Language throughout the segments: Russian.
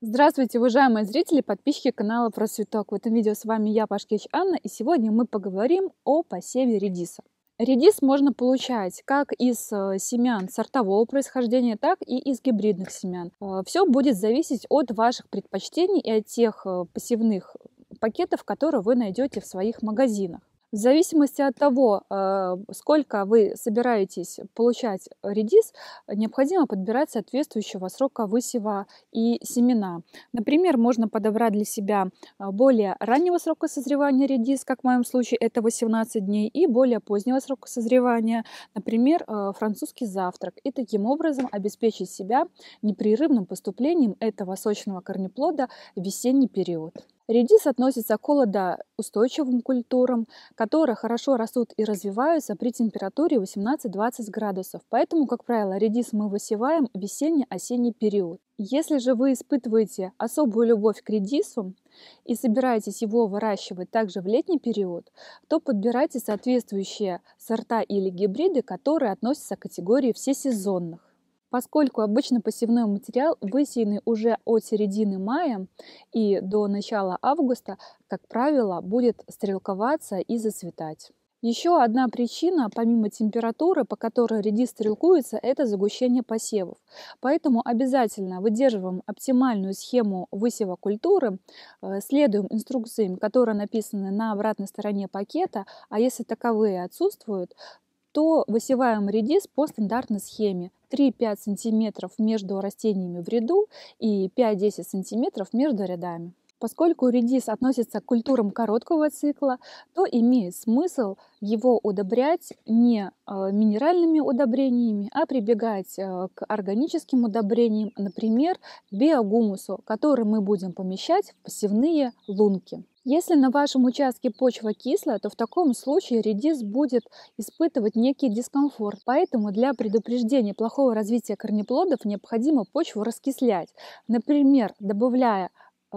Здравствуйте, уважаемые зрители, подписчики канала Просветок. В этом видео с вами я, Пашкевич Анна, и сегодня мы поговорим о посеве редиса. Редис можно получать как из э, семян сортового происхождения, так и из гибридных семян. Э, Все будет зависеть от ваших предпочтений и от тех э, посевных пакетов, которые вы найдете в своих магазинах. В зависимости от того, а, сколько вы собираетесь получать редис, необходимо подбирать соответствующего срока высева и семена. Например, можно подобрать для себя а, более раннего срока созревания редис, как в моем случае это 18 дней, и более позднего срока созревания, например, а, французский завтрак. И таким образом обеспечить себя непрерывным поступлением этого сочного корнеплода в весенний период. Редис относится к холодоустойчивым культурам, которые хорошо растут и развиваются при температуре 18-20 градусов. Поэтому, как правило, редис мы высеваем в весенне-осенний период. Если же вы испытываете особую любовь к редису и собираетесь его выращивать также в летний период, то подбирайте соответствующие сорта или гибриды, которые относятся к категории всесезонных. Поскольку обычно посевной материал высеянный уже от середины мая и до начала августа, как правило, будет стрелковаться и зацветать. Еще одна причина, помимо температуры, по которой редис стрелкуется, это загущение посевов. Поэтому обязательно выдерживаем оптимальную схему высева культуры, э, следуем инструкциям, которые написаны на обратной стороне пакета, а если таковые отсутствуют, то высеваем редис по стандартной схеме. 3-5 см между растениями в ряду и 5-10 см между рядами. Поскольку редис относится к культурам короткого цикла, то имеет смысл его удобрять не э, минеральными удобрениями, а прибегать э, к органическим удобрениям, например, биогумусу, который мы будем помещать в посевные лунки. Если на вашем участке почва кислая, то в таком случае редис будет испытывать некий дискомфорт. Поэтому для предупреждения плохого развития корнеплодов необходимо почву раскислять. Например, добавляя э,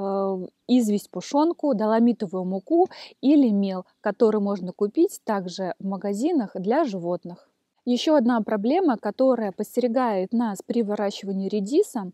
известь пушонку, доломитовую муку или мел, который можно купить также в магазинах для животных. Еще одна проблема, которая подстерегает нас при выращивании редиса,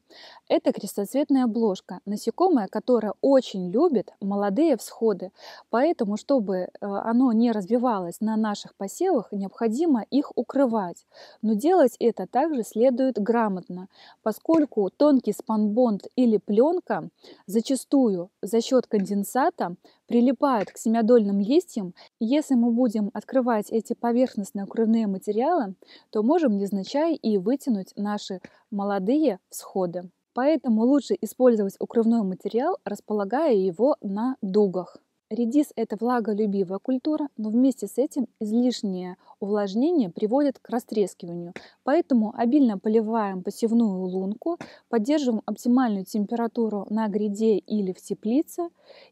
это крестоцветная обложка, насекомое, которое очень любит молодые всходы. Поэтому, чтобы э, оно не развивалось на наших посевах, необходимо их укрывать. Но делать это также следует грамотно, поскольку тонкий спанбонд или пленка зачастую за счет конденсата прилипают к семядольным листьям, и если мы будем открывать эти поверхностные укрывные материалы, то можем незначай и вытянуть наши молодые всходы. Поэтому лучше использовать укрывной материал, располагая его на дугах. Редис – это влаголюбивая культура, но вместе с этим излишнее увлажнение приводит к растрескиванию. Поэтому обильно поливаем посевную лунку, поддерживаем оптимальную температуру на гряде или в теплице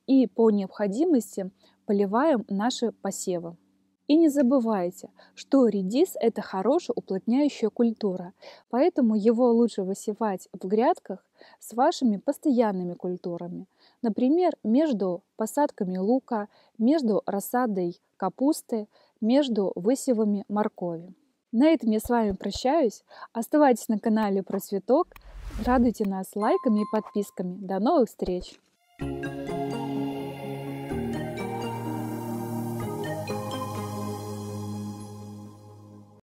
и по необходимости поливаем наши посевы. И не забывайте, что редис – это хорошая уплотняющая культура, поэтому его лучше высевать в грядках с вашими постоянными культурами – Например, между посадками лука, между рассадой капусты, между высевами моркови. На этом я с вами прощаюсь. Оставайтесь на канале Про цветок. Радуйте нас лайками и подписками. До новых встреч! thank you